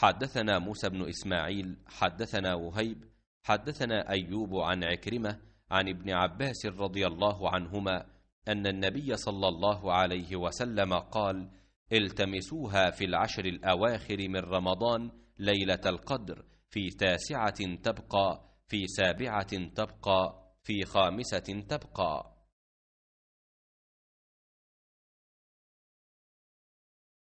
حدثنا موسى بن إسماعيل حدثنا وهيب حدثنا أيوب عن عكرمة عن ابن عباس رضي الله عنهما أن النبي صلى الله عليه وسلم قال التمسوها في العشر الأواخر من رمضان ليلة القدر في تاسعة تبقى في سابعة تبقى في خامسة تبقى